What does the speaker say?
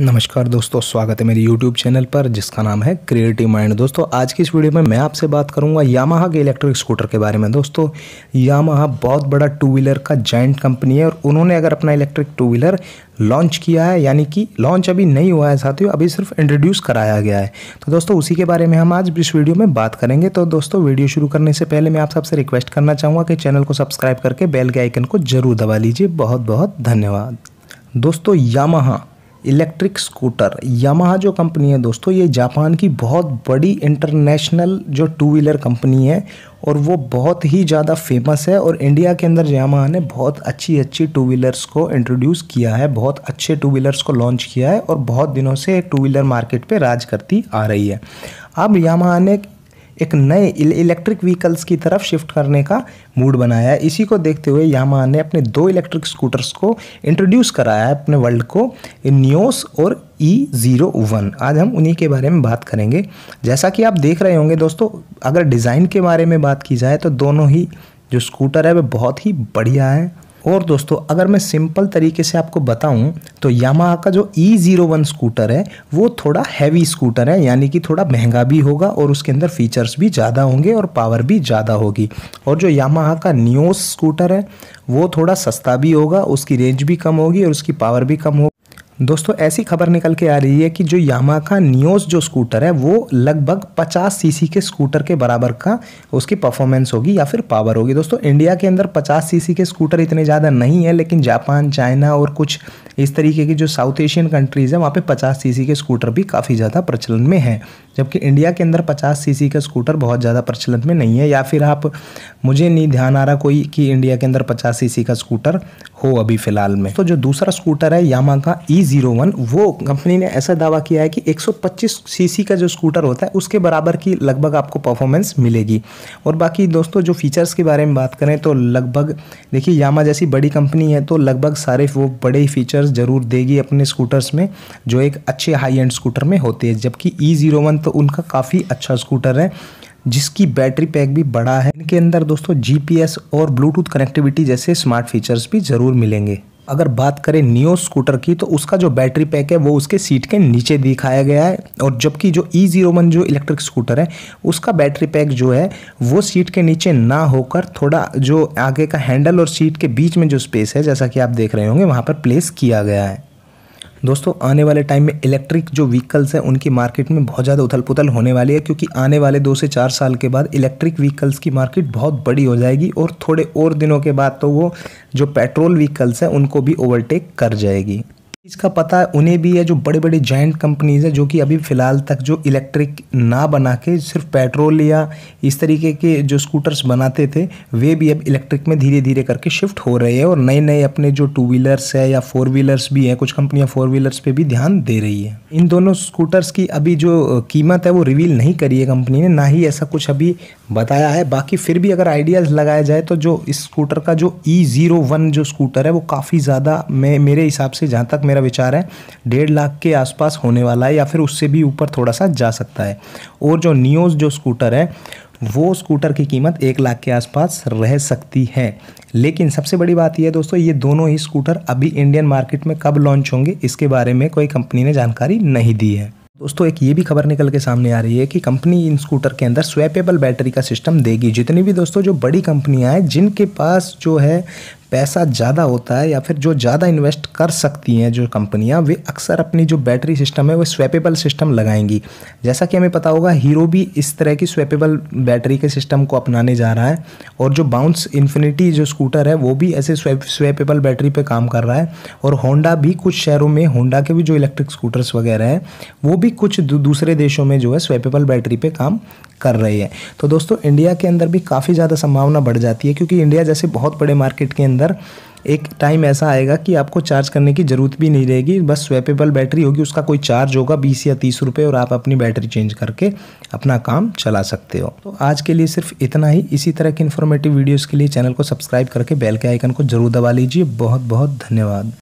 नमस्कार दोस्तों स्वागत है मेरे YouTube चैनल पर जिसका नाम है क्रिएटिव माइंड दोस्तों आज की इस वीडियो में मैं आपसे बात करूंगा यामाहा के इलेक्ट्रिक स्कूटर के बारे में दोस्तों यामाहा बहुत बड़ा टू व्हीलर का जॉइंट कंपनी है और उन्होंने अगर अपना इलेक्ट्रिक टू व्हीलर लॉन्च किया है यानी कि लॉन्च अभी नहीं हुआ है साथियों अभी सिर्फ इंट्रोड्यूस कराया गया है तो दोस्तों उसी के बारे में हम आज इस वीडियो में बात करेंगे तो दोस्तों वीडियो शुरू करने से पहले मैं आप सबसे रिक्वेस्ट करना चाहूँगा कि चैनल को सब्सक्राइब करके बेल के आइकन को जरूर दबा लीजिए बहुत बहुत धन्यवाद दोस्तों यामाहा इलेक्ट्रिक स्कूटर यामाहा जो कंपनी है दोस्तों ये जापान की बहुत बड़ी इंटरनेशनल जो टू व्हीलर कंपनी है और वो बहुत ही ज़्यादा फेमस है और इंडिया के अंदर यामा ने बहुत अच्छी अच्छी टू व्हीलर्स को इंट्रोड्यूस किया है बहुत अच्छे टू व्हीलर्स को लॉन्च किया है और बहुत दिनों से टू व्हीलर मार्केट पे राज करती आ रही है अब यामाहा ने एक नए इलेक्ट्रिक व्हीकल्स की तरफ शिफ्ट करने का मूड बनाया है इसी को देखते हुए यामा ने अपने दो इलेक्ट्रिक स्कूटर्स को इंट्रोड्यूस कराया है अपने वर्ल्ड को न्योस और ई ज़ीरो वन आज हम उन्हीं के बारे में बात करेंगे जैसा कि आप देख रहे होंगे दोस्तों अगर डिज़ाइन के बारे में बात की जाए तो दोनों ही जो स्कूटर है वह बहुत ही बढ़िया है और दोस्तों अगर मैं सिंपल तरीके से आपको बताऊं तो यामा का जो ई ज़ीरो वन स्कूटर है वो थोड़ा हैवी स्कूटर है यानी कि थोड़ा महंगा भी होगा और उसके अंदर फीचर्स भी ज़्यादा होंगे और पावर भी ज़्यादा होगी और जो यामाहा का न्योस स्कूटर है वो थोड़ा सस्ता भी होगा उसकी रेंज भी कम होगी और उसकी पावर भी कम होगी दोस्तों ऐसी खबर निकल के आ रही है कि जो यामा का नियोस जो स्कूटर है वो लगभग 50 सीसी के स्कूटर के बराबर का उसकी परफॉर्मेंस होगी या फिर पावर होगी दोस्तों इंडिया के अंदर 50 सीसी के स्कूटर इतने ज़्यादा नहीं है लेकिन जापान चाइना और कुछ इस तरीके की जो साउथ एशियन कंट्रीज़ है वहाँ पर पचास सी के स्कूटर भी काफ़ी ज़्यादा प्रचलन में है जबकि इंडिया के अंदर पचास सी का स्कूटर बहुत ज़्यादा प्रचलन में नहीं है या फिर आप मुझे नहीं ध्यान आ रहा कोई कि इंडिया के अंदर पचास सी का स्कूटर हो अभी फ़िलहाल में तो जो दूसरा स्कूटर है यामा का ई जीरो वन oh वो कंपनी ने ऐसा दावा किया है कि 125 सीसी का जो स्कूटर होता है उसके बराबर की लगभग आपको परफॉर्मेंस मिलेगी और बाकी दोस्तों जो फीचर्स के बारे में बात करें तो लगभग देखिए यामा जैसी बड़ी कंपनी है तो लगभग सारे वो बड़े फीचर्स ज़रूर देगी अपने स्कूटर्स में जो एक अच्छे हाई एंड स्कूटर में होते हैं जबकि ई जीरो वन तो उनका काफ़ी अच्छा स्कूटर है जिसकी बैटरी पैक भी बड़ा है इनके अंदर दोस्तों जीपीएस और ब्लूटूथ कनेक्टिविटी जैसे स्मार्ट फीचर्स भी ज़रूर मिलेंगे अगर बात करें नियो स्कूटर की तो उसका जो बैटरी पैक है वो उसके सीट के नीचे दिखाया गया है और जबकि जो ई जीरो वन जो इलेक्ट्रिक स्कूटर है उसका बैटरी पैक जो है वो सीट के नीचे ना होकर थोड़ा जो आगे का हैंडल और सीट के बीच में जो स्पेस है जैसा कि आप देख रहे होंगे वहाँ पर प्लेस किया गया है दोस्तों आने वाले टाइम में इलेक्ट्रिक जो व्हीकल्स हैं उनकी मार्केट में बहुत ज़्यादा उथल पुथल होने वाली है क्योंकि आने वाले दो से चार साल के बाद इलेक्ट्रिक व्हीकल्स की मार्केट बहुत बड़ी हो जाएगी और थोड़े और दिनों के बाद तो वो जो पेट्रोल व्हीकल्स हैं उनको भी ओवरटेक कर जाएगी इसका पता उन्हें भी है जो बड़े बड़े जॉइंट कंपनीज है जो कि अभी फ़िलहाल तक जो इलेक्ट्रिक ना बना के सिर्फ पेट्रोल या इस तरीके के जो स्कूटर्स बनाते थे वे भी अब इलेक्ट्रिक में धीरे धीरे करके शिफ्ट हो रहे हैं और नए नए अपने जो टू व्हीलर्स है या फोर व्हीलर्स भी हैं कुछ कंपनियां फोर व्हीलर्स पे भी ध्यान दे रही है इन दोनों स्कूटर्स की अभी जो कीमत है वो रिवील नहीं करी है कंपनी ने ना ही ऐसा कुछ अभी बताया है बाकी फिर भी अगर आइडियाज़ लगाया जाए तो जो इस स्कूटर का जो ई ज़ीरो वन जो स्कूटर है वो काफ़ी ज़्यादा मैं मेरे हिसाब से जहाँ तक मेरा विचार है डेढ़ लाख के आसपास होने वाला है या फिर उससे भी ऊपर थोड़ा सा जा सकता है और जो नियोज जो स्कूटर है वो स्कूटर की कीमत एक लाख के आसपास रह सकती है लेकिन सबसे बड़ी बात यह दोस्तों ये दोनों ही स्कूटर अभी इंडियन मार्केट में कब लॉन्च होंगे इसके बारे में कोई कंपनी ने जानकारी नहीं दी है दोस्तों एक ये भी खबर निकल के सामने आ रही है कि कंपनी इन स्कूटर के अंदर स्वेपेबल बैटरी का सिस्टम देगी जितनी भी दोस्तों जो बड़ी कंपनियां हैं जिनके पास जो है पैसा ज़्यादा होता है या फिर जो ज़्यादा इन्वेस्ट कर सकती हैं जो कंपनियां वे अक्सर अपनी जो बैटरी सिस्टम है वो स्वेपेबल सिस्टम लगाएंगी जैसा कि हमें पता होगा हीरो भी इस तरह की स्वेपेबल बैटरी के सिस्टम को अपनाने जा रहा है और जो बाउंस इन्फिनिटी जो स्कूटर है वो भी ऐसे स्वेप स्वेपेबल बैटरी पर काम कर रहा है और होंडा भी कुछ शहरों में होंडा के भी जो इलेक्ट्रिक स्कूटर्स वगैरह हैं वो भी कुछ दूसरे देशों में जो है स्वेपेबल बैटरी पर काम कर रही है तो दोस्तों इंडिया के अंदर भी काफ़ी ज़्यादा संभावना बढ़ जाती है क्योंकि इंडिया जैसे बहुत बड़े मार्केट के अंदर अंदर एक टाइम ऐसा आएगा कि आपको चार्ज करने की ज़रूरत भी नहीं रहेगी बस स्वेपेबल बैटरी होगी उसका कोई चार्ज होगा बीस या तीस रुपये और आप अपनी बैटरी चेंज करके अपना काम चला सकते हो तो आज के लिए सिर्फ इतना ही इसी तरह की इन्फॉर्मेटिव वीडियोज़ के लिए चैनल को सब्सक्राइब करके बेल के आइकन को जरूर दबा लीजिए बहुत बहुत धन्यवाद